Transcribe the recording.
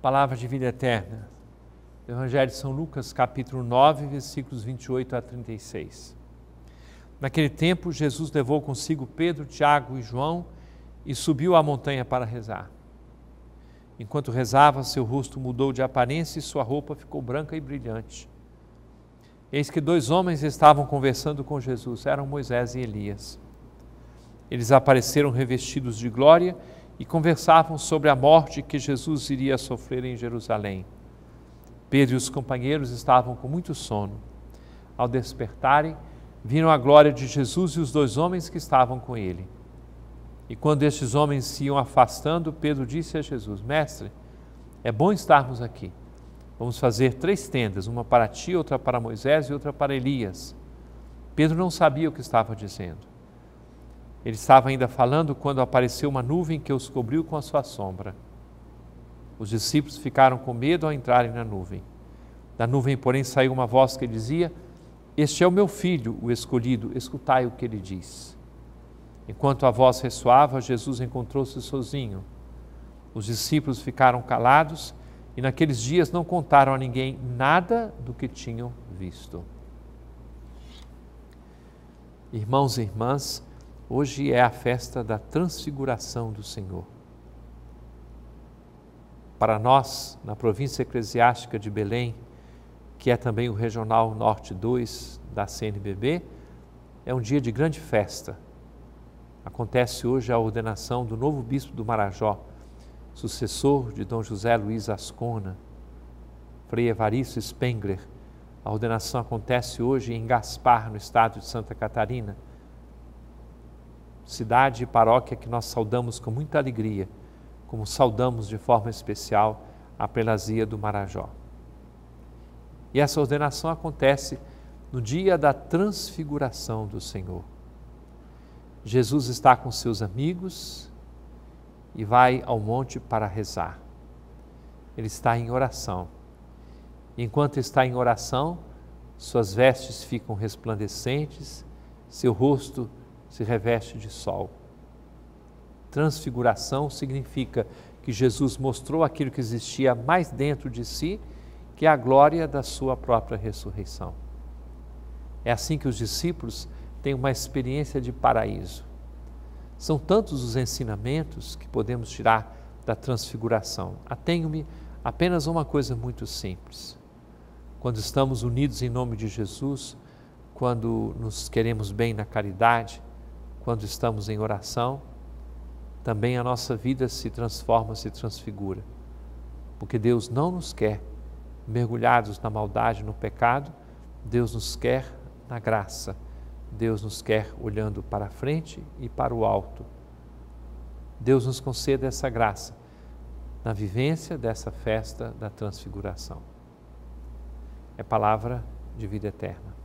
palavra de vida eterna. Evangelho de São Lucas, capítulo 9, versículos 28 a 36. Naquele tempo, Jesus levou consigo Pedro, Tiago e João e subiu à montanha para rezar. Enquanto rezava, seu rosto mudou de aparência e sua roupa ficou branca e brilhante. Eis que dois homens estavam conversando com Jesus, eram Moisés e Elias. Eles apareceram revestidos de glória e e conversavam sobre a morte que Jesus iria sofrer em Jerusalém. Pedro e os companheiros estavam com muito sono. Ao despertarem, viram a glória de Jesus e os dois homens que estavam com ele. E quando estes homens se iam afastando, Pedro disse a Jesus: Mestre, é bom estarmos aqui. Vamos fazer três tendas, uma para ti, outra para Moisés e outra para Elias. Pedro não sabia o que estava dizendo. Ele estava ainda falando quando apareceu uma nuvem que os cobriu com a sua sombra. Os discípulos ficaram com medo ao entrarem na nuvem. Da nuvem, porém, saiu uma voz que dizia: Este é o meu filho, o escolhido, escutai o que ele diz. Enquanto a voz ressoava, Jesus encontrou-se sozinho. Os discípulos ficaram calados e naqueles dias não contaram a ninguém nada do que tinham visto. Irmãos e irmãs, Hoje é a festa da transfiguração do Senhor. Para nós, na província eclesiástica de Belém, que é também o Regional Norte 2 da CNBB, é um dia de grande festa. Acontece hoje a ordenação do novo bispo do Marajó, sucessor de Dom José Luiz Ascona, Frei Evaristo Spengler. A ordenação acontece hoje em Gaspar, no estado de Santa Catarina cidade e paróquia que nós saudamos com muita alegria, como saudamos de forma especial a Pelasia do Marajó. E essa ordenação acontece no dia da transfiguração do Senhor. Jesus está com seus amigos e vai ao monte para rezar. Ele está em oração. Enquanto está em oração, suas vestes ficam resplandecentes, seu rosto se reveste de sol. Transfiguração significa que Jesus mostrou aquilo que existia mais dentro de si, que é a glória da sua própria ressurreição. É assim que os discípulos têm uma experiência de paraíso. São tantos os ensinamentos que podemos tirar da transfiguração. Atenho-me apenas a uma coisa muito simples. Quando estamos unidos em nome de Jesus, quando nos queremos bem na caridade, quando estamos em oração, também a nossa vida se transforma, se transfigura. Porque Deus não nos quer mergulhados na maldade, no pecado, Deus nos quer na graça. Deus nos quer olhando para a frente e para o alto. Deus nos conceda essa graça na vivência dessa festa da transfiguração. É palavra de vida eterna.